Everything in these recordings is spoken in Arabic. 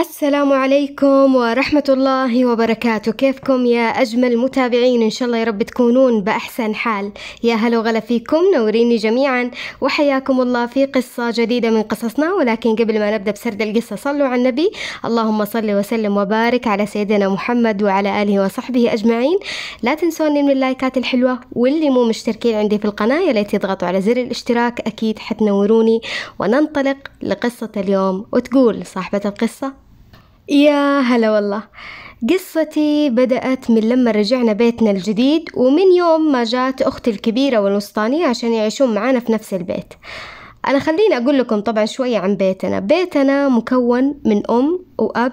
السلام عليكم ورحمة الله وبركاته كيفكم يا أجمل متابعين إن شاء الله يا رب تكونون بأحسن حال يا هلا وغلا فيكم نوريني جميعا وحياكم الله في قصة جديدة من قصصنا ولكن قبل ما نبدأ بسرد القصة صلوا على النبي اللهم صل وسلم وبارك على سيدنا محمد وعلى آله وصحبه أجمعين لا تنسوني من اللايكات الحلوة واللي مو مشتركين عندي في القناة يا ليت يضغطوا على زر الاشتراك أكيد حتنوروني وننطلق لقصة اليوم وتقول صاحبة القصة يا هلا والله قصتي بدأت من لما رجعنا بيتنا الجديد ومن يوم ما جات أختي الكبيرة والوسطانية عشان يعيشون معانا في نفس البيت أنا خليني أقول لكم طبعا شوية عن بيتنا بيتنا مكون من أم وأب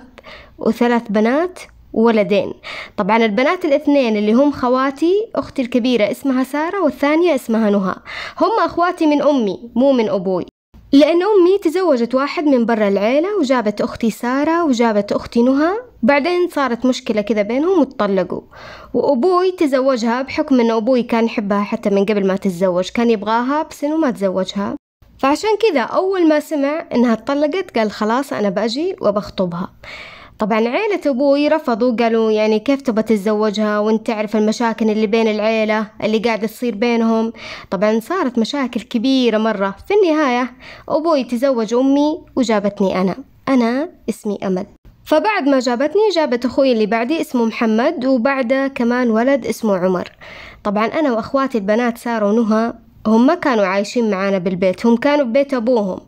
وثلاث بنات وولدين طبعا البنات الاثنين اللي هم خواتي أختي الكبيرة اسمها سارة والثانية اسمها نهى هم أخواتي من أمي مو من أبوي لأن أمي تزوجت واحد من برا العيلة وجابت أختي سارة وجابت أختي نهى بعدين صارت مشكلة كذا بينهم وتطلقوا وأبوي تزوجها بحكم أن أبوي كان يحبها حتى من قبل ما تتزوج كان يبغاها بس إنه ما تزوجها فعشان كذا أول ما سمع إنها تطلقت قال خلاص أنا بأجي وبخطبها طبعا عيلة أبوي رفضوا قالوا يعني كيف تبى تتزوجها وانت تعرف المشاكل اللي بين العيلة اللي قاعدة تصير بينهم طبعا صارت مشاكل كبيرة مرة في النهاية أبوي تزوج أمي وجابتني أنا أنا اسمي أمل فبعد ما جابتني جابت أخوي اللي بعدي اسمه محمد وبعده كمان ولد اسمه عمر طبعا أنا وأخواتي البنات سارة ونهى هم ما كانوا عايشين معانا بالبيت هم كانوا ببيت أبوهم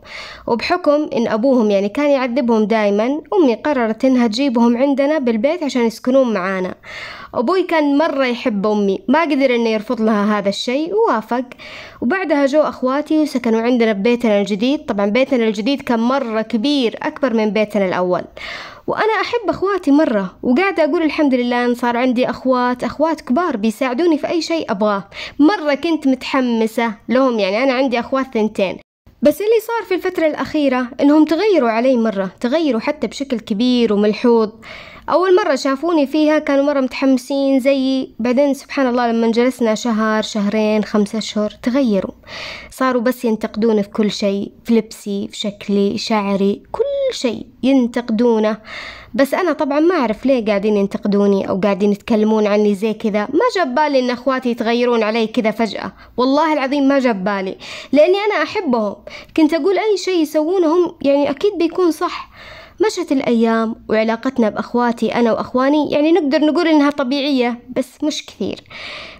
وبحكم إن أبوهم يعني كان يعذبهم دايما أمي قررت إنها تجيبهم عندنا بالبيت عشان يسكنون معانا أبوي كان مرة يحب أمي ما قدر إنه يرفض لها هذا الشيء ووافق وبعدها جو أخواتي وسكنوا عندنا ببيتنا الجديد طبعا بيتنا الجديد كان مرة كبير أكبر من بيتنا الأول وأنا أحب أخواتي مرة وقاعدة أقول الحمد لله إن صار عندي أخوات أخوات كبار بيساعدوني في أي شيء أبغاه مرة كنت متحمسة لهم يعني أنا عندي أخوات ثنتين بس اللي صار في الفترة الأخيرة إنهم تغيروا علي مرة تغيروا حتى بشكل كبير وملحوظ أول مرة شافوني فيها كانوا مرة متحمسين زيي بعدين سبحان الله لما جلسنا شهر شهرين خمسة أشهر تغيروا صاروا بس ينتقدوني في كل شيء في لبسي في شكلي شعري كل شيء ينتقدونه بس أنا طبعا ما أعرف ليه قاعدين ينتقدوني أو قاعدين يتكلمون عني زي كذا ما جاب بالي إن أخواتي يتغيرون علي كذا فجأة والله العظيم ما جاب بالي لأني أنا أحبهم كنت أقول أي شيء يسوونه هم يعني أكيد بيكون صح مشت الأيام وعلاقتنا بأخواتي أنا وأخواني يعني نقدر نقول إنها طبيعية بس مش كثير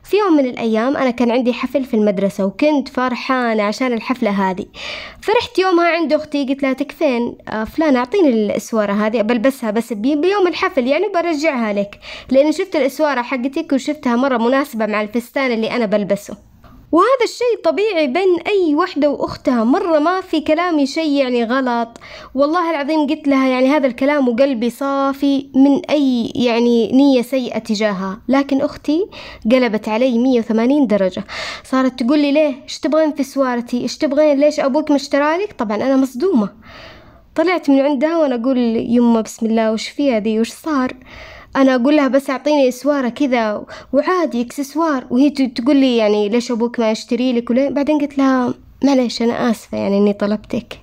في يوم من الأيام أنا كان عندي حفل في المدرسة وكنت فرحانة عشان الحفلة هذه فرحت يومها عند أختي قلت لها تكفين آه، فلان أعطيني الإسوارة هذه بلبسها بس بيوم الحفل يعني برجعها لك لأن شفت الإسوارة حقتك وشفتها مرة مناسبة مع الفستان اللي أنا بلبسه وهذا الشيء طبيعي بين أي وحدة وأختها مرة ما في كلامي شيء يعني غلط والله العظيم قلت لها يعني هذا الكلام وقلبي صافي من أي يعني نية سيئة تجاهها لكن أختي قلبت علي 180 درجة صارت تقول لي ليه إيش تبغين في سوارتي إيش تبغين ليش أبوك مشترالك طبعا أنا مصدومة طلعت من عندها وأنا أقول يما بسم الله وش فيها ذي وش صار انا اقول لها بس اعطيني اسواره كذا وعادي اكسسوار وهي تقول لي يعني ليش ابوك ما يشتري لك وليه بعدين قلت لها معليش انا اسفه يعني اني طلبتك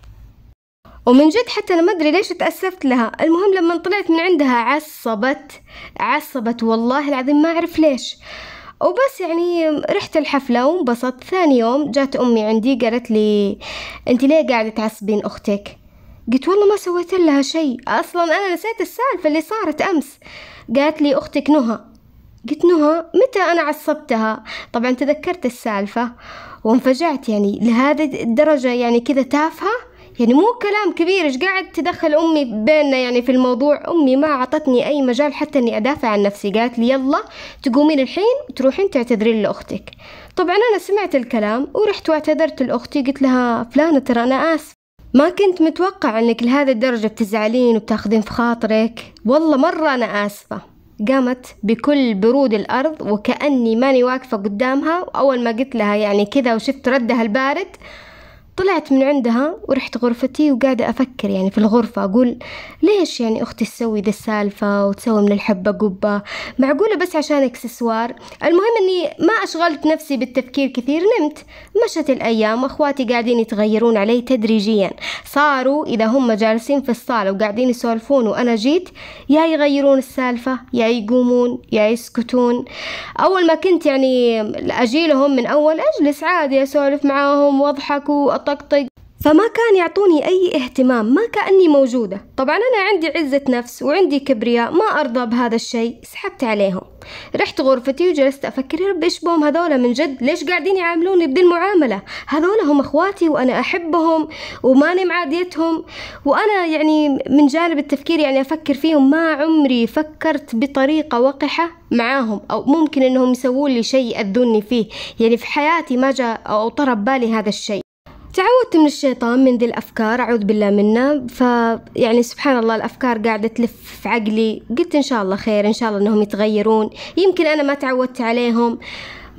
ومن جد حتى انا ما ادري ليش تاسفت لها المهم لما طلعت من عندها عصبت عصبت والله العظيم ما اعرف ليش وبس يعني رحت الحفلة وانبسطت ثاني يوم جات أمي عندي قالت لي أنت ليه قاعدة تعصبين أختك قلت والله ما سويت لها شيء أصلا أنا نسيت السالفة اللي صارت أمس قالت لي أختك نهى قلت نهى متى أنا عصبتها طبعا تذكرت السالفة وانفجعت يعني لهذه الدرجة يعني كذا تافهة يعني مو كلام كبير ايش قاعد تدخل امي بيننا يعني في الموضوع امي ما اعطتني اي مجال حتى اني ادافع عن نفسي قالت لي يلا تقومين الحين تروحين تعتذرين لاختك طبعا انا سمعت الكلام ورحت واعتذرت لاختي قلت لها فلانه ترى انا اسف ما كنت متوقع انك لهذه الدرجة بتزعلين وبتاخذين في خاطرك والله مرة انا اسفة قامت بكل برود الأرض وكأني ماني واقفة قدامها وأول ما قلت لها يعني كذا وشفت ردها البارد طلعت من عندها ورحت غرفتي وقاعدة أفكر يعني في الغرفة أقول ليش يعني أختي تسوي ذا السالفة وتسوي من الحبة قبة معقولة بس عشان إكسسوار المهم أني ما أشغلت نفسي بالتفكير كثير نمت مشت الأيام وأخواتي قاعدين يتغيرون علي تدريجيا صاروا إذا هم جالسين في الصالة وقاعدين يسولفون وأنا جيت يا يغيرون السالفة يا يقومون يا يسكتون أول ما كنت يعني أجيلهم من أول أجلس عادي أسولف معاهم وأضحك وأطقطق فما كان يعطوني أي اهتمام ما كأني موجودة طبعا أنا عندي عزة نفس وعندي كبرياء ما أرضى بهذا الشيء سحبت عليهم رحت غرفتي وجلست أفكر يا رب إيش بهم هذولا من جد ليش قاعدين يعاملوني بدي المعاملة هذولا هم أخواتي وأنا أحبهم وماني معاديتهم وأنا يعني من جانب التفكير يعني أفكر فيهم ما عمري فكرت بطريقة وقحة معاهم أو ممكن أنهم يسووا لي شيء يأذوني فيه يعني في حياتي ما جاء أو طرب بالي هذا الشيء تعودت من الشيطان من ذي الأفكار أعوذ بالله منه فيعني سبحان الله الأفكار قاعدة تلف في عقلي قلت إن شاء الله خير إن شاء الله أنهم يتغيرون يمكن أنا ما تعودت عليهم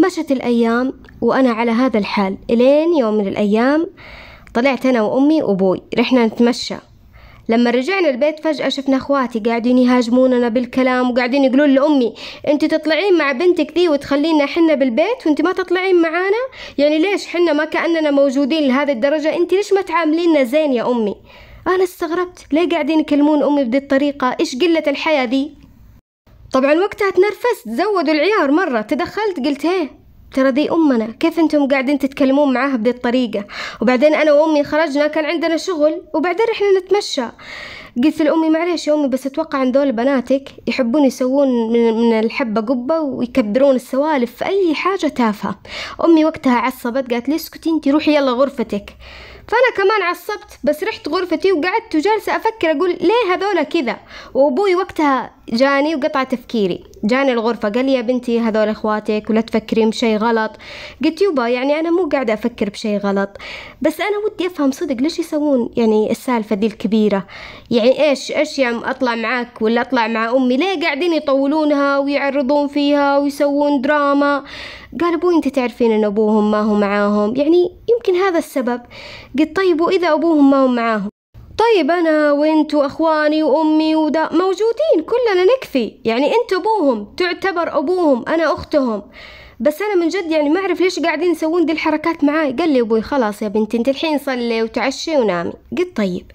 مشت الأيام وأنا على هذا الحال إلين يوم من الأيام طلعت أنا وأمي وأبوي رحنا نتمشى لما رجعنا البيت فجأة شفنا اخواتي قاعدين يهاجموننا بالكلام وقاعدين يقولون لأمي انت تطلعين مع بنتك ذي وتخلينا حنا بالبيت وانت ما تطلعين معانا يعني ليش حنا ما كأننا موجودين لهذه الدرجة انت ليش ما تعاملينا زين يا أمي أنا استغربت ليه قاعدين يكلمون أمي بذي الطريقة إيش قلة الحياة ذي طبعا وقتها تنرفزت زودوا العيار مرة تدخلت قلت هيه ترى دي أمنا كيف أنتم قاعدين تتكلمون معاها بذي الطريقة وبعدين أنا وأمي خرجنا كان عندنا شغل وبعدين رحنا نتمشى قلت لأمي معليش يا أمي بس أتوقع أن دول بناتك يحبون يسوون من الحبة قبة ويكبرون السوالف في أي حاجة تافهة أمي وقتها عصبت قالت لي اسكتي أنت روحي يلا غرفتك فأنا كمان عصبت بس رحت غرفتي وقعدت وجالسة أفكر أقول ليه هذولا كذا وأبوي وقتها جاني وقطع تفكيري جاني الغرفة قال لي يا بنتي هذول إخواتك ولا تفكرين بشي غلط قلت يوبا يعني أنا مو قاعدة أفكر بشي غلط بس أنا ودي أفهم صدق ليش يسوون يعني السالفة دي الكبيرة يعني إيش إيش يا أطلع معاك ولا أطلع مع أمي ليه قاعدين يطولونها ويعرضون فيها ويسوون دراما قال أبوي أنت تعرفين أن أبوهم ما هو معاهم يعني يمكن هذا السبب قلت طيب وإذا أبوهم ما هو معاهم طيب أنا وأنت وأخواني وأمي ودا موجودين كلنا نكفي يعني أنت أبوهم تعتبر أبوهم أنا أختهم بس انا من جد يعني ما اعرف ليش قاعدين يسوون دي الحركات معاي قال لي ابوي خلاص يا بنتي انت الحين صلي وتعشي ونامي قلت طيب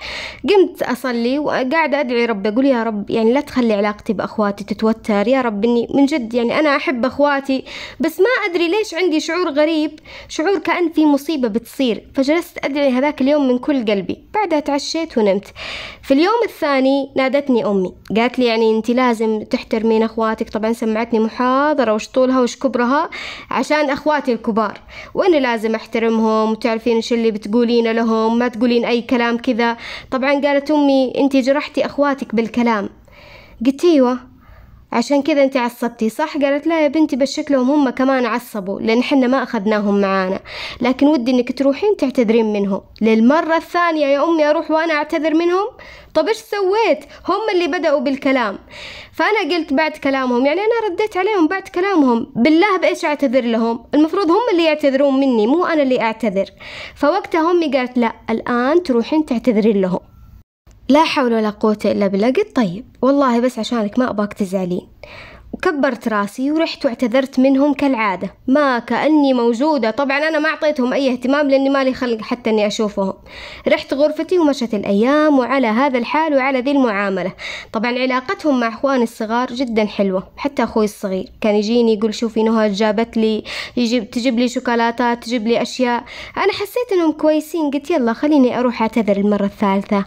قمت اصلي وقاعده ادعي ربي اقول يا رب يعني لا تخلي علاقتي باخواتي تتوتر يا رب اني من جد يعني انا احب اخواتي بس ما ادري ليش عندي شعور غريب شعور كان في مصيبه بتصير فجلست ادعي هذاك اليوم من كل قلبي بعدها تعشيت ونمت في اليوم الثاني نادتني امي قالت لي يعني انت لازم تحترمين اخواتك طبعا سمعتني محاضره وش طولها وش كبرها عشان أخواتي الكبار وأنا لازم أحترمهم وتعرفين إيش اللي بتقولينه لهم ما تقولين أي كلام كذا طبعا قالت أمي أنت جرحتي أخواتك بالكلام قلت ايوه عشان كذا انت عصبتي صح قالت لا يا بنتي بس شكلهم هم كمان عصبوا لان حنا ما اخذناهم معانا لكن ودي انك تروحين تعتذرين منهم للمره الثانيه يا امي اروح وانا اعتذر منهم طب ايش سويت هم اللي بداوا بالكلام فانا قلت بعد كلامهم يعني انا رديت عليهم بعد كلامهم بالله بايش اعتذر لهم المفروض هم اللي يعتذرون مني مو انا اللي اعتذر فوقتها امي قالت لا الان تروحين تعتذرين لهم لا حول ولا قوة إلا بالله قلت طيب والله بس عشانك ما أباك تزعلين وكبرت راسي ورحت واعتذرت منهم كالعادة ما كأني موجودة طبعا أنا ما أعطيتهم أي اهتمام لأني مالي خلق حتى أني أشوفهم رحت غرفتي ومشت الأيام وعلى هذا الحال وعلى ذي المعاملة طبعا علاقتهم مع أخواني الصغار جدا حلوة حتى أخوي الصغير كان يجيني يقول شوفي نهى جابت لي يجيب تجيب لي شوكولاتات تجيب لي أشياء أنا حسيت أنهم كويسين قلت يلا خليني أروح أعتذر المرة الثالثة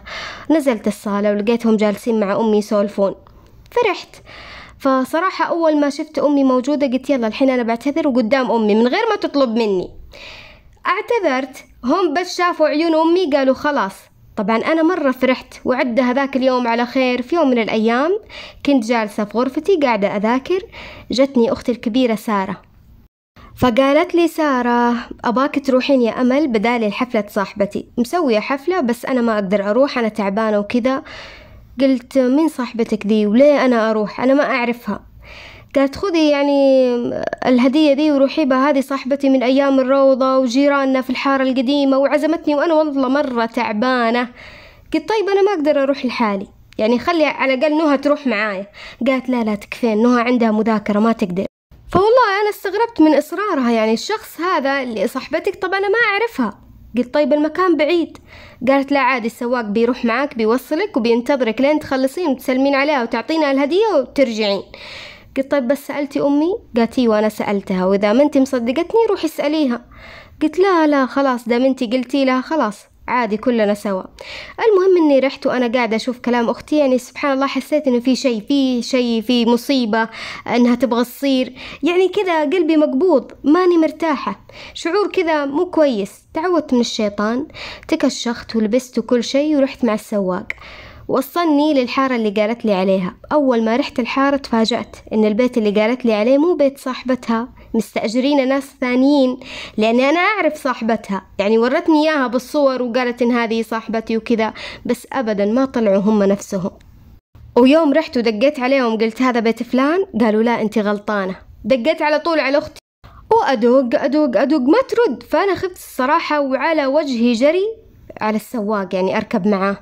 نزلت الصالة ولقيتهم جالسين مع أمي يسولفون فرحت فصراحة أول ما شفت أمي موجودة قلت يلا الحين أنا بعتذر وقدام أمي من غير ما تطلب مني اعتذرت هم بس شافوا عيون أمي قالوا خلاص طبعا أنا مرة فرحت وعد هذاك اليوم على خير في يوم من الأيام كنت جالسة في غرفتي قاعدة أذاكر جتني أختي الكبيرة سارة فقالت لي سارة أباك تروحين يا أمل بدالي لحفلة صاحبتي مسوية حفلة بس أنا ما أقدر أروح أنا تعبانة وكذا قلت مين صاحبتك دي وليه أنا أروح أنا ما أعرفها قالت خذي يعني الهدية دي وروحي بها هذه صاحبتي من أيام الروضة وجيراننا في الحارة القديمة وعزمتني وأنا والله مرة تعبانة قلت طيب أنا ما أقدر أروح لحالي يعني خلي على الأقل نهى تروح معايا قالت لا لا تكفين نهى عندها مذاكرة ما تقدر فوالله أنا استغربت من إصرارها يعني الشخص هذا اللي صاحبتك طب أنا ما أعرفها قلت طيب المكان بعيد قالت لا عادي السواق بيروح معاك بيوصلك وبينتظرك لين تخلصين وتسلمين عليها وتعطينها الهدية وترجعين قلت طيب بس سألتي أمي قالت إيوه وأنا سألتها وإذا ما أنت مصدقتني روحي اسأليها قلت لا لا خلاص دام أنت قلتي لها خلاص عادي كلنا سوا المهم اني رحت وانا قاعده اشوف كلام اختي يعني سبحان الله حسيت انه في شيء في شيء في مصيبه انها تبغى تصير يعني كذا قلبي مقبوض ماني مرتاحه شعور كذا مو كويس تعودت من الشيطان تكشخت ولبست كل شيء ورحت مع السواق وصلني للحارة اللي قالت لي عليها أول ما رحت الحارة تفاجأت إن البيت اللي قالت لي عليه مو بيت صاحبتها مستأجرين ناس ثانيين لأني أنا أعرف صاحبتها يعني ورتني إياها بالصور وقالت إن هذه صاحبتي وكذا بس أبدا ما طلعوا هم نفسهم ويوم رحت ودقيت عليهم قلت هذا بيت فلان قالوا لا أنت غلطانة دقيت على طول على أختي وأدق أدق أدق ما ترد فأنا خفت الصراحة وعلى وجهي جري على السواق يعني أركب معاه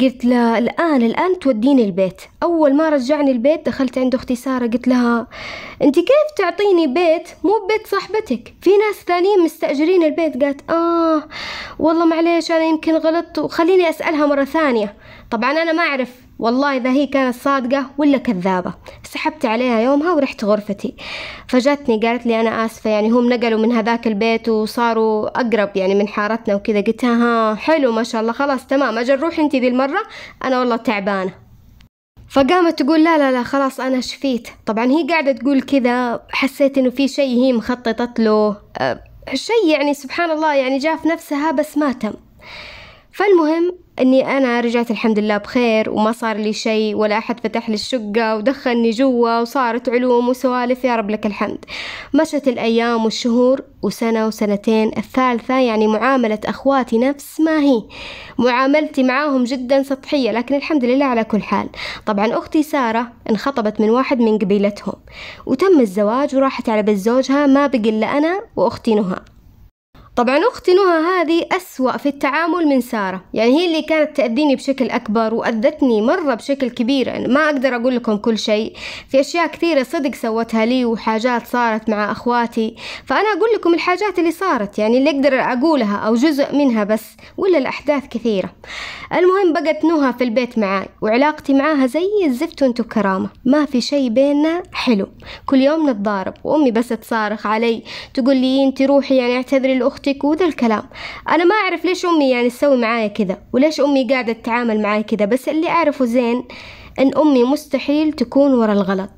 قلت لها الآن الآن توديني البيت أول ما رجعني البيت دخلت عند أختي سارة قلت لها أنت كيف تعطيني بيت مو بيت صاحبتك في ناس ثانيين مستأجرين البيت قالت آه والله معليش أنا يمكن غلطت وخليني أسألها مرة ثانية طبعا أنا ما أعرف والله إذا هي كانت صادقة ولا كذابة سحبت عليها يومها ورحت غرفتي فجتني قالت لي أنا آسفة يعني هم نقلوا من هذاك البيت وصاروا أقرب يعني من حارتنا وكذا قلت ها حلو ما شاء الله خلاص تمام أجل روحي أنت ذي المرة أنا والله تعبانة فقامت تقول لا لا لا خلاص انا شفيت طبعا هي قاعده تقول كذا حسيت انه في شيء هي مخططت له أه شيء يعني سبحان الله يعني جاء في نفسها بس ما تم فالمهم اني انا رجعت الحمد لله بخير وما صار لي شيء ولا احد فتح لي الشقة ودخلني جوا وصارت علوم وسوالف يا رب لك الحمد مشت الايام والشهور وسنة وسنتين الثالثة يعني معاملة اخواتي نفس ما هي معاملتي معاهم جدا سطحية لكن الحمد لله على كل حال طبعا اختي سارة انخطبت من واحد من قبيلتهم وتم الزواج وراحت على بيت زوجها ما بقي الا انا واختي نهى طبعا أختي نهى هذه أسوأ في التعامل من سارة يعني هي اللي كانت تأذيني بشكل أكبر وأذتني مرة بشكل كبير يعني ما أقدر أقول لكم كل شيء في أشياء كثيرة صدق سوتها لي وحاجات صارت مع أخواتي فأنا أقول لكم الحاجات اللي صارت يعني اللي أقدر أقولها أو جزء منها بس ولا الأحداث كثيرة المهم بقت نهى في البيت معاي وعلاقتي معاها زي الزفت وانتو كرامة ما في شي بيننا حلو كل يوم نتضارب وأمي بس تصارخ علي تقول لي انت روحي يعني اعتذري لأختي أختك وذا الكلام أنا ما أعرف ليش أمي يعني تسوي معايا كذا وليش أمي قاعدة تتعامل معايا كذا بس اللي أعرفه زين أن أمي مستحيل تكون ورا الغلط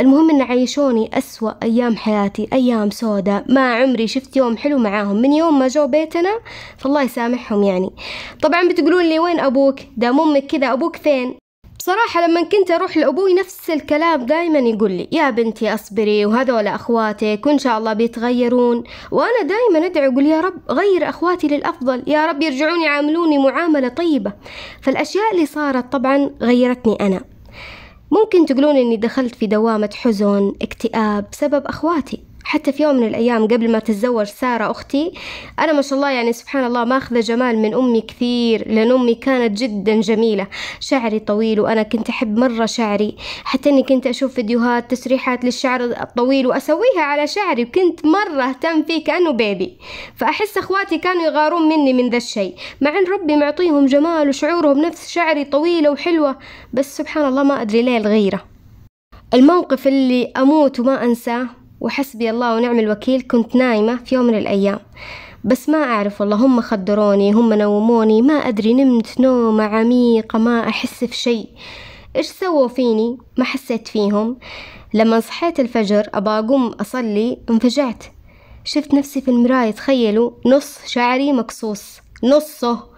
المهم ان عيشوني اسوا ايام حياتي ايام سوداء ما عمري شفت يوم حلو معاهم من يوم ما جو بيتنا فالله يسامحهم يعني طبعا بتقولون لي وين ابوك دام امك كذا ابوك فين بصراحة لما كنت أروح لأبوي نفس الكلام دايما يقول لي يا بنتي أصبري وهذول أخواتك وإن شاء الله بيتغيرون وأنا دايما أدعي أقول يا رب غير أخواتي للأفضل يا رب يرجعون يعاملوني معاملة طيبة فالأشياء اللي صارت طبعا غيرتني أنا ممكن تقولون أني دخلت في دوامة حزن اكتئاب بسبب أخواتي حتى في يوم من الأيام قبل ما تتزوج سارة أختي أنا ما شاء الله يعني سبحان الله ماخذة جمال من أمي كثير لأن أمي كانت جدا جميلة شعري طويل وأنا كنت أحب مرة شعري حتى أني كنت أشوف فيديوهات تسريحات للشعر الطويل وأسويها على شعري وكنت مرة أهتم فيه كأنه بيبي فأحس أخواتي كانوا يغارون مني من ذا الشيء مع أن ربي معطيهم جمال وشعورهم نفس شعري طويلة وحلوة بس سبحان الله ما أدري ليه الغيرة الموقف اللي أموت وما أنساه وحسبي الله ونعم الوكيل كنت نايمة في يوم من الأيام بس ما أعرف والله هم خدروني هم نوموني ما أدري نمت نومة عميقة ما أحس في شيء إيش سووا فيني ما حسيت فيهم لما صحيت الفجر أبا أقوم أصلي انفجعت شفت نفسي في المراية تخيلوا نص شعري مقصوص نصه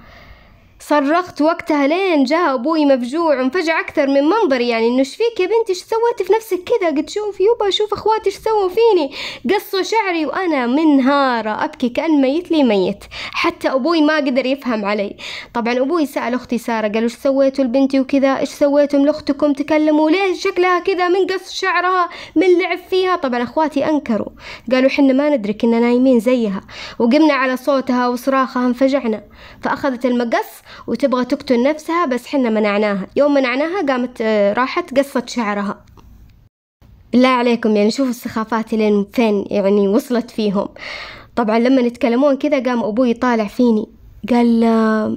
صرخت وقتها لين جاء أبوي مفجوع وانفجع أكثر من منظري يعني إنه إيش فيك يا بنتي إيش سويتي في نفسك كذا قلت شوف يوبا شوف أخواتي إيش سووا فيني قصوا شعري وأنا منهارة أبكي كأن ميت لي ميت حتى أبوي ما قدر يفهم علي طبعا أبوي سأل أختي سارة قالوا إيش سويتوا لبنتي وكذا إيش سويتم لأختكم تكلموا ليه شكلها كذا من قص شعرها من لعب فيها طبعا أخواتي أنكروا قالوا حنا ما ندري كنا نايمين زيها وقمنا على صوتها وصراخها انفجعنا فأخذت المقص وتبغى تقتل نفسها بس حنا منعناها يوم منعناها قامت آه، راحت قصت شعرها بالله عليكم يعني شوفوا السخافات لين فين يعني وصلت فيهم طبعا لما يتكلمون كذا قام ابوي طالع فيني قال آه،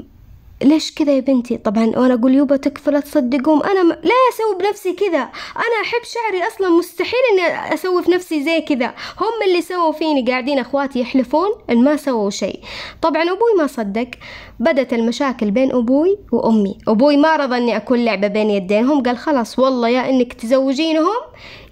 ليش كذا يا بنتي طبعا وانا اقول يوبا تكفى لا تصدقون انا م... لا اسوي بنفسي كذا انا احب شعري اصلا مستحيل اني اسوي في نفسي زي كذا هم اللي سووا فيني قاعدين اخواتي يحلفون ان ما سووا شيء طبعا ابوي ما صدق بدت المشاكل بين أبوي وأمي أبوي ما رضى أني أكون لعبة بين يدينهم قال خلاص والله يا أنك تزوجينهم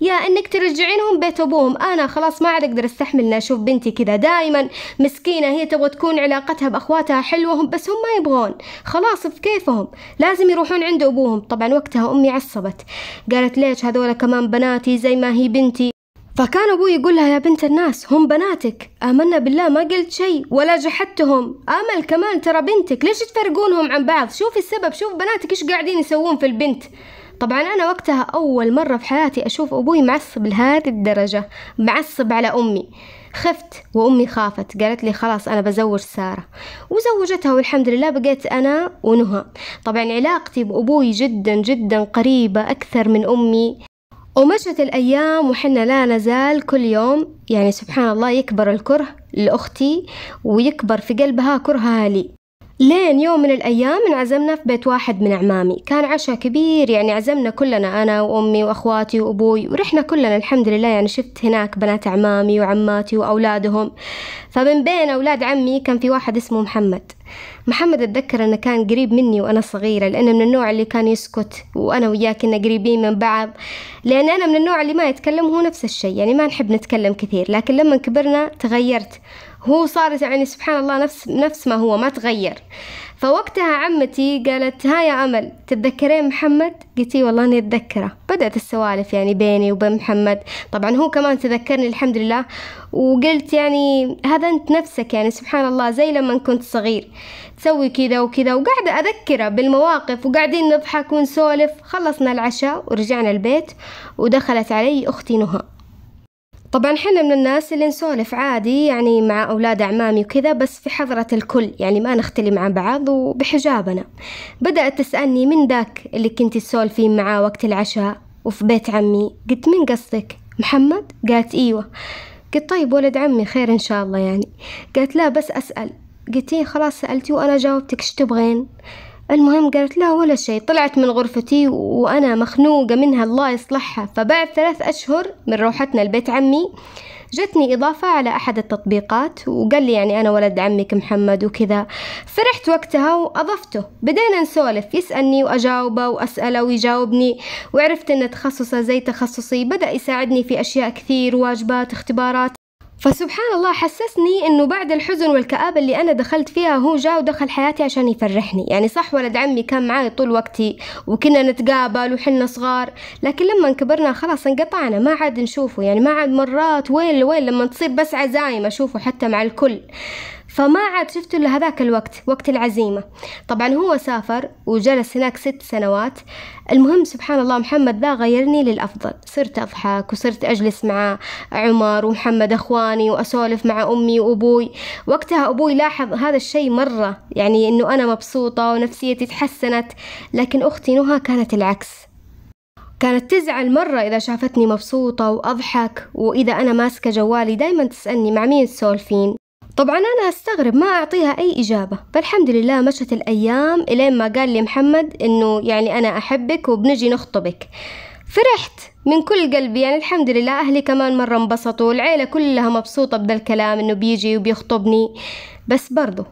يا أنك ترجعينهم بيت أبوهم أنا خلاص ما عاد أقدر أستحمل أني أشوف بنتي كذا دائما مسكينة هي تبغى تكون علاقتها بأخواتها حلوة هم بس هم ما يبغون خلاص في كيفهم لازم يروحون عند أبوهم طبعا وقتها أمي عصبت قالت ليش هذول كمان بناتي زي ما هي بنتي فكان أبوي يقول لها يا بنت الناس هم بناتك آمنا بالله ما قلت شيء ولا جحدتهم آمل كمان ترى بنتك ليش تفرقونهم عن بعض شوف السبب شوف بناتك إيش قاعدين يسوون في البنت طبعا أنا وقتها أول مرة في حياتي أشوف أبوي معصب لهذه الدرجة معصب على أمي خفت وأمي خافت قالت لي خلاص أنا بزوج سارة وزوجتها والحمد لله بقيت أنا ونهى طبعا علاقتي بأبوي جدا جدا قريبة أكثر من أمي ومشت الأيام وحنا لا نزال كل يوم يعني سبحان الله يكبر الكره لأختي ويكبر في قلبها كرهها لي لين يوم من الأيام انعزمنا في بيت واحد من أعمامي كان عشاء كبير يعني عزمنا كلنا أنا وأمي وأخواتي وأبوي ورحنا كلنا الحمد لله يعني شفت هناك بنات أعمامي وعماتي وأولادهم فمن بين أولاد عمي كان في واحد اسمه محمد محمد أتذكر أنه كان قريب مني وأنا صغيرة لأنه من النوع اللي كان يسكت وأنا وياه كنا قريبين من بعض لأن أنا من النوع اللي ما يتكلم هو نفس الشيء يعني ما نحب نتكلم كثير لكن لما كبرنا تغيرت هو صار يعني سبحان الله نفس نفس ما هو ما تغير فوقتها عمتي قالت ها يا أمل تتذكرين محمد؟ قلت والله أني أتذكره بدأت السوالف يعني بيني وبين محمد طبعا هو كمان تذكرني الحمد لله وقلت يعني هذا أنت نفسك يعني سبحان الله زي لما كنت صغير تسوي كذا وكذا وقاعدة أذكره بالمواقف وقاعدين نضحك ونسولف خلصنا العشاء ورجعنا البيت ودخلت علي أختي نهى طبعا حنا من الناس اللي نسولف عادي يعني مع أولاد أعمامي وكذا بس في حضرة الكل يعني ما نختلي مع بعض وبحجابنا بدأت تسألني من ذاك اللي كنتي تسولفين معاه وقت العشاء وفي بيت عمي قلت من قصدك محمد قالت إيوه قلت طيب ولد عمي خير إن شاء الله يعني قالت لا بس أسأل قلت إيه خلاص سألتي وأنا جاوبتك إيش تبغين المهم قالت لا ولا شيء طلعت من غرفتي وأنا مخنوقة منها الله يصلحها فبعد ثلاث أشهر من روحتنا لبيت عمي جتني إضافة على أحد التطبيقات وقال لي يعني أنا ولد عمك محمد وكذا فرحت وقتها وأضفته بدينا نسولف يسألني وأجاوبه وأسأله ويجاوبني وعرفت أن تخصصه زي تخصصي بدأ يساعدني في أشياء كثير واجبات اختبارات فسبحان الله حسسني انه بعد الحزن والكآبة اللي انا دخلت فيها هو جاء ودخل حياتي عشان يفرحني يعني صح ولد عمي كان معاي طول وقتي وكنا نتقابل وحنا صغار لكن لما كبرنا خلاص انقطعنا ما عاد نشوفه يعني ما عاد مرات وين لوين لما تصير بس عزايم اشوفه حتى مع الكل فما عاد شفته إلا هذاك الوقت وقت العزيمة طبعا هو سافر وجلس هناك ست سنوات المهم سبحان الله محمد ذا غيرني للأفضل صرت أضحك وصرت أجلس مع عمر ومحمد أخواني وأسولف مع أمي وأبوي وقتها أبوي لاحظ هذا الشيء مرة يعني أنه أنا مبسوطة ونفسيتي تحسنت لكن أختي نهى كانت العكس كانت تزعل مرة إذا شافتني مبسوطة وأضحك وإذا أنا ماسكة جوالي دايما تسألني مع مين تسولفين طبعا أنا أستغرب ما أعطيها أي إجابة فالحمد لله مشت الأيام إلين ما قال لي محمد إنه يعني أنا أحبك وبنجي نخطبك فرحت من كل قلبي يعني الحمد لله أهلي كمان مرة انبسطوا العيلة كلها مبسوطة بدا الكلام إنه بيجي وبيخطبني بس برضو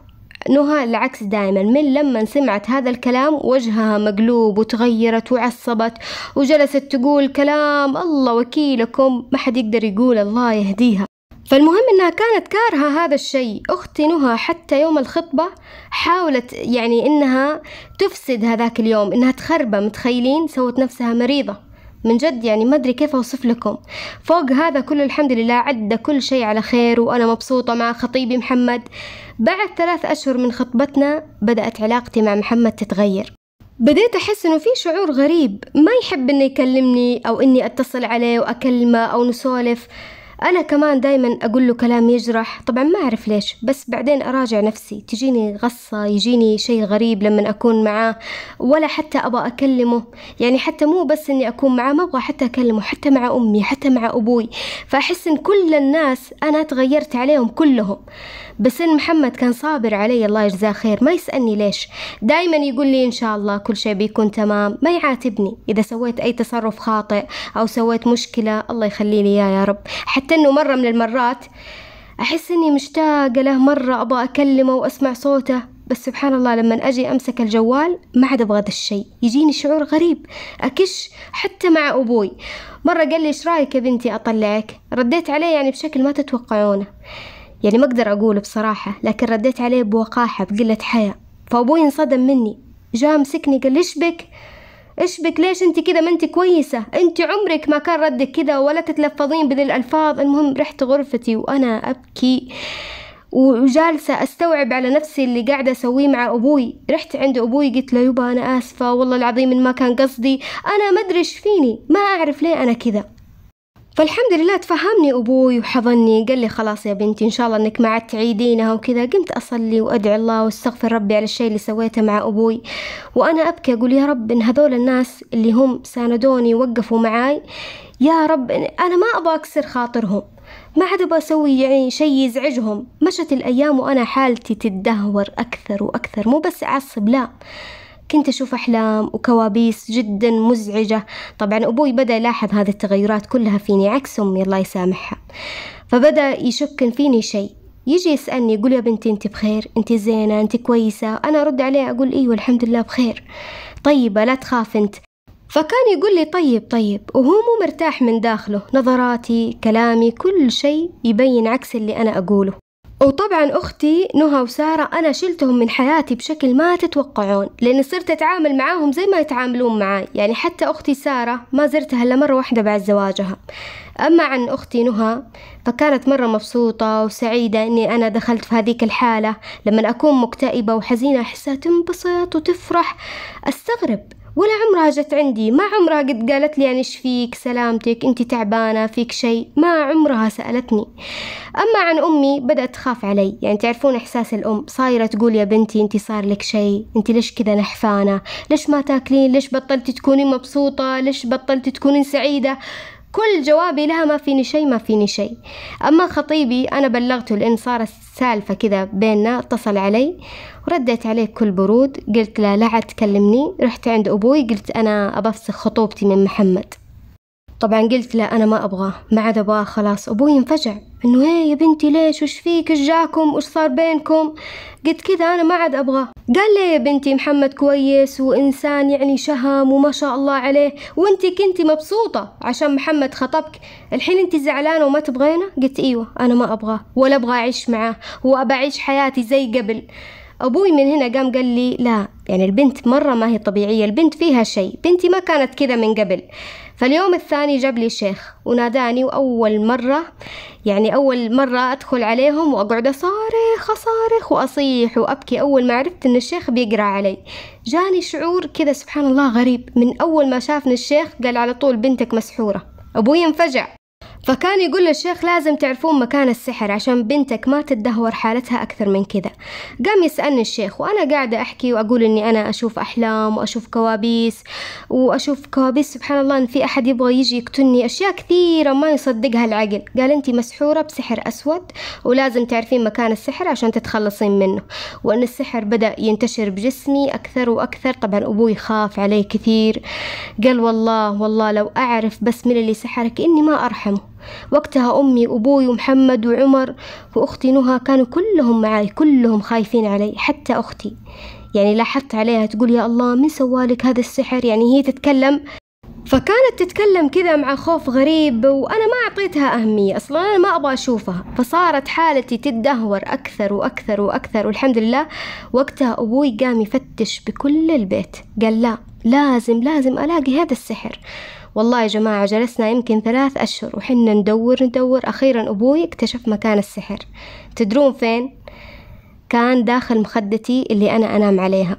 نهى العكس دائما من لما سمعت هذا الكلام وجهها مقلوب وتغيرت وعصبت وجلست تقول كلام الله وكيلكم ما حد يقدر يقول الله يهديها فالمهم انها كانت كارهة هذا الشيء اختي نهى حتى يوم الخطبة حاولت يعني انها تفسد هذاك اليوم انها تخربة متخيلين سوت نفسها مريضة من جد يعني ما ادري كيف اوصف لكم فوق هذا كل الحمد لله عدى كل شيء على خير وانا مبسوطة مع خطيبي محمد بعد ثلاث اشهر من خطبتنا بدأت علاقتي مع محمد تتغير بديت أحس إنه في شعور غريب ما يحب إنه يكلمني أو إني أتصل عليه وأكلمه أو نسولف أنا كمان دايما أقول له كلام يجرح طبعا ما أعرف ليش بس بعدين أراجع نفسي تجيني غصة يجيني شيء غريب لما أكون معاه ولا حتى أبغى أكلمه يعني حتى مو بس إني أكون معاه ما أبغى حتى أكلمه حتى مع أمي حتى مع أبوي فأحس إن كل الناس أنا تغيرت عليهم كلهم بس ان محمد كان صابر علي الله يجزاه خير ما يسألني ليش دايما يقول لي ان شاء الله كل شيء بيكون تمام ما يعاتبني اذا سويت اي تصرف خاطئ او سويت مشكلة الله يخلي لي اياه يا رب حتى انه مرة من المرات احس اني مشتاقة له مرة ابغى اكلمه واسمع صوته بس سبحان الله لما أجي أمسك الجوال ما عاد أبغى هذا الشيء يجيني شعور غريب أكش حتى مع أبوي مرة قال لي إيش رايك يا بنتي أطلعك رديت عليه يعني بشكل ما تتوقعونه يعني ما أقدر أقوله بصراحة لكن رديت عليه بوقاحة بقلة حياة فأبوي انصدم مني جاء مسكني قال إيش بك إيش بك ليش أنت كذا ما أنت كويسة أنت عمرك ما كان ردك كذا ولا تتلفظين بذي الألفاظ المهم رحت غرفتي وأنا أبكي وجالسة أستوعب على نفسي اللي قاعدة أسويه مع أبوي رحت عند أبوي قلت له يبا أنا آسفة والله العظيم إن ما كان قصدي أنا ما أدري إيش فيني ما أعرف ليه أنا كذا فالحمد لله تفهمني أبوي وحضني قال لي خلاص يا بنتي إن شاء الله إنك ما عاد تعيدينها وكذا قمت أصلي وأدعي الله واستغفر ربي على الشيء اللي سويته مع أبوي وأنا أبكي أقول يا رب إن هذول الناس اللي هم ساندوني وقفوا معاي يا رب أنا ما أبغى أكسر خاطرهم ما عاد أبغى أسوي يعني شيء يزعجهم مشت الأيام وأنا حالتي تدهور أكثر وأكثر مو بس أعصب لا كنت أشوف أحلام وكوابيس جدا مزعجة طبعا أبوي بدأ يلاحظ هذه التغيرات كلها فيني عكس أمي الله يسامحها فبدأ يشك فيني شيء يجي يسألني يقول يا بنتي انت بخير انت زينة انت كويسة انا ارد عليه اقول ايوه الحمد لله بخير طيبة لا تخاف انت فكان يقول لي طيب طيب وهو مو مرتاح من داخله نظراتي كلامي كل شيء يبين عكس اللي أنا أقوله وطبعا أختي نهى وسارة أنا شلتهم من حياتي بشكل ما تتوقعون لأني صرت أتعامل معاهم زي ما يتعاملون معي يعني حتى أختي سارة ما زرتها إلا مرة واحدة بعد زواجها أما عن أختي نهى فكانت مرة مبسوطة وسعيدة أني أنا دخلت في هذيك الحالة لما أكون مكتئبة وحزينة أحسها تنبسط وتفرح أستغرب ولا عمرها جت عندي ما عمرها قد قالت لي يعني ايش فيك سلامتك انت تعبانه فيك شيء ما عمرها سالتني اما عن امي بدات تخاف علي يعني تعرفون احساس الام صايره تقول يا بنتي انت صار لك شيء انت ليش كذا نحفانه ليش ما تاكلين ليش بطلتي تكونين مبسوطه ليش بطلتي تكونين سعيده كل جوابي لها ما فيني شيء ما فيني شيء أما خطيبي أنا بلغته لأن صارت سالفة كذا بيننا اتصل علي ورديت عليه بكل برود قلت له لا عاد تكلمني رحت عند أبوي قلت أنا أبفسخ خطوبتي من محمد طبعا قلت له أنا ما أبغاه ما عاد أبغاه خلاص أبوي انفجع إنه هي إيه يا بنتي ليش وش فيك إيش جاكم وش صار بينكم قلت كذا أنا ما عاد أبغاه قال لي يا بنتي محمد كويس وإنسان يعني شهم وما شاء الله عليه وإنتي كنتي مبسوطة عشان محمد خطبك الحين إنتي زعلانة وما تبغينه قلت إيوه أنا ما أبغاه ولا أبغى أعيش معاه وأبى أعيش حياتي زي قبل أبوي من هنا قام قال لي لا يعني البنت مرة ما هي طبيعية البنت فيها شيء بنتي ما كانت كذا من قبل فاليوم الثاني جاب لي شيخ وناداني وأول مرة يعني أول مرة أدخل عليهم وأقعد أصارخ أصارخ وأصيح وأبكي أول ما عرفت إن الشيخ بيقرأ علي جاني شعور كذا سبحان الله غريب من أول ما شافني الشيخ قال على طول بنتك مسحورة أبوي انفجع فكان يقول للشيخ لازم تعرفون مكان السحر عشان بنتك ما تدهور حالتها أكثر من كذا قام يسألني الشيخ وأنا قاعدة أحكي وأقول أني أنا أشوف أحلام وأشوف كوابيس وأشوف كوابيس سبحان الله إن في أحد يبغى يجي يقتلني أشياء كثيرة ما يصدقها العقل قال أنت مسحورة بسحر أسود ولازم تعرفين مكان السحر عشان تتخلصين منه وأن السحر بدأ ينتشر بجسمي أكثر وأكثر طبعا أبوي خاف علي كثير قال والله والله لو أعرف بس من اللي سحرك إني ما أرحم وقتها أمي وأبوي ومحمد وعمر وأختي نهى كانوا كلهم معاي كلهم خايفين علي حتى أختي يعني لاحظت عليها تقول يا الله من سوالك هذا السحر يعني هي تتكلم فكانت تتكلم كذا مع خوف غريب وأنا ما أعطيتها أهمية أصلا أنا ما أبغى أشوفها فصارت حالتي تدهور أكثر وأكثر وأكثر والحمد لله وقتها أبوي قام يفتش بكل البيت قال لا لازم لازم ألاقي هذا السحر والله يا جماعة جلسنا يمكن ثلاث أشهر وحنا ندور ندور أخيرا أبوي اكتشف مكان السحر تدرون فين؟ كان داخل مخدتي اللي أنا أنام عليها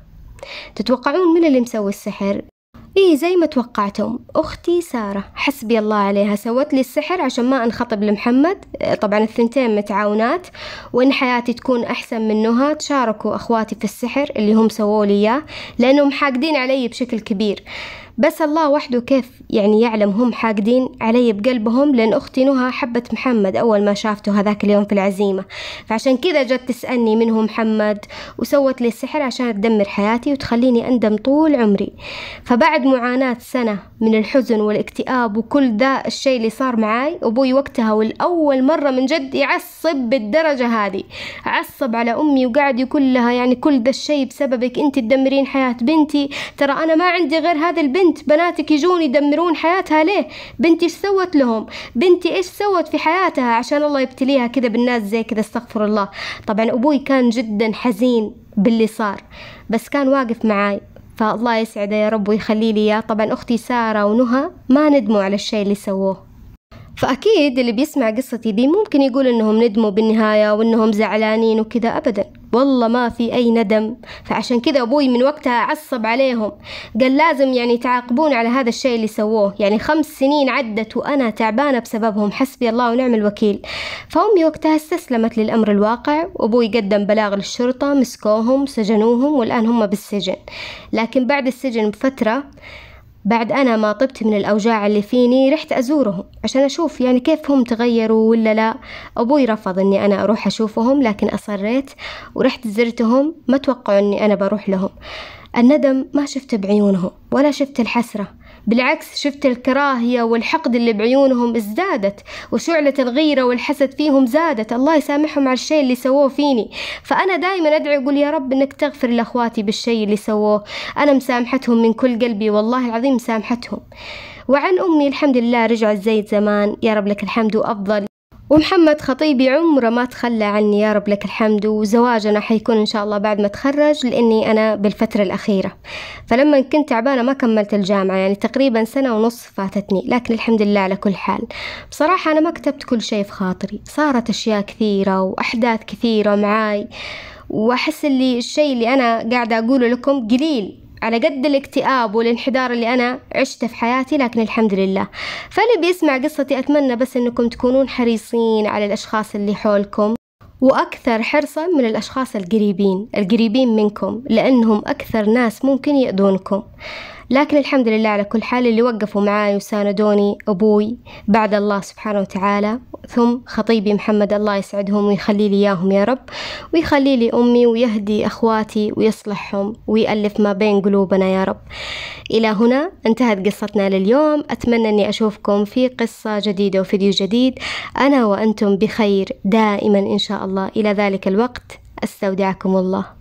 تتوقعون من اللي مسوي السحر؟ إيه زي ما توقعتم أختي سارة حسبي الله عليها سوت لي السحر عشان ما أنخطب لمحمد آه، طبعا الثنتين متعاونات وإن حياتي تكون أحسن منها تشاركوا أخواتي في السحر اللي هم سووا لي إياه لأنهم حاقدين علي بشكل كبير بس الله وحده كيف يعني يعلم هم حاقدين علي بقلبهم لأن أختي نهى حبت محمد أول ما شافته هذاك اليوم في العزيمة فعشان كذا جت تسألني من هو محمد وسوت لي السحر عشان تدمر حياتي وتخليني أندم طول عمري فبعد معاناة سنة من الحزن والاكتئاب وكل ذا الشيء اللي صار معاي أبوي وقتها والأول مرة من جد يعصب بالدرجة هذه عصب على أمي وقعد يقول لها يعني كل ذا الشيء بسببك أنت تدمرين حياة بنتي ترى أنا ما عندي غير هذا البنت بنت بناتك يجون يدمرون حياتها ليه بنتي ايش سوت لهم بنتي ايش سوت في حياتها عشان الله يبتليها كذا بالناس زي كذا استغفر الله طبعا ابوي كان جدا حزين باللي صار بس كان واقف معاي فالله يسعده يا رب ويخلي لي اياه طبعا اختي ساره ونهى ما ندموا على الشيء اللي سووه فأكيد اللي بيسمع قصتي دي ممكن يقول إنهم ندموا بالنهاية وإنهم زعلانين وكذا أبدا والله ما في أي ندم فعشان كذا أبوي من وقتها عصب عليهم قال لازم يعني تعاقبون على هذا الشيء اللي سووه يعني خمس سنين عدت وأنا تعبانة بسببهم حسبي الله ونعم الوكيل فأمي وقتها استسلمت للأمر الواقع وأبوي قدم بلاغ للشرطة مسكوهم سجنوهم والآن هم بالسجن لكن بعد السجن بفترة بعد أنا ما طبت من الأوجاع اللي فيني رحت أزورهم عشان أشوف يعني كيف هم تغيروا ولا لا أبوي رفض أني أنا أروح أشوفهم لكن أصريت ورحت زرتهم ما توقعوا أني أنا بروح لهم الندم ما شفت بعيونهم ولا شفت الحسرة بالعكس شفت الكراهية والحقد اللي بعيونهم ازدادت وشعلة الغيرة والحسد فيهم زادت الله يسامحهم على الشيء اللي سووه فيني فأنا دائما أدعي أقول يا رب إنك تغفر لأخواتي بالشيء اللي سووه أنا مسامحتهم من كل قلبي والله العظيم مسامحتهم وعن أمي الحمد لله رجعت زي زمان يا رب لك الحمد وأفضل ومحمد خطيبي عمره ما تخلى عني يا رب لك الحمد وزواجنا حيكون إن شاء الله بعد ما تخرج لأني أنا بالفترة الأخيرة فلما كنت تعبانة ما كملت الجامعة يعني تقريبا سنة ونص فاتتني لكن الحمد لله على كل حال بصراحة أنا ما كتبت كل شيء في خاطري صارت أشياء كثيرة وأحداث كثيرة معاي وأحس اللي الشيء اللي أنا قاعدة أقوله لكم قليل على قد الاكتئاب والانحدار اللي أنا عشته في حياتي لكن الحمد لله فاللي بيسمع قصتي أتمنى بس أنكم تكونون حريصين على الأشخاص اللي حولكم وأكثر حرصا من الأشخاص القريبين القريبين منكم لأنهم أكثر ناس ممكن يأذونكم لكن الحمد لله على كل حال اللي وقفوا معاي وساندوني أبوي بعد الله سبحانه وتعالى ثم خطيبي محمد الله يسعدهم ويخلي لي إياهم يا رب ويخلي لي أمي ويهدي أخواتي ويصلحهم ويألف ما بين قلوبنا يا رب إلى هنا انتهت قصتنا لليوم أتمنى أني أشوفكم في قصة جديدة وفيديو جديد أنا وأنتم بخير دائما إن شاء الله إلى ذلك الوقت استودعكم الله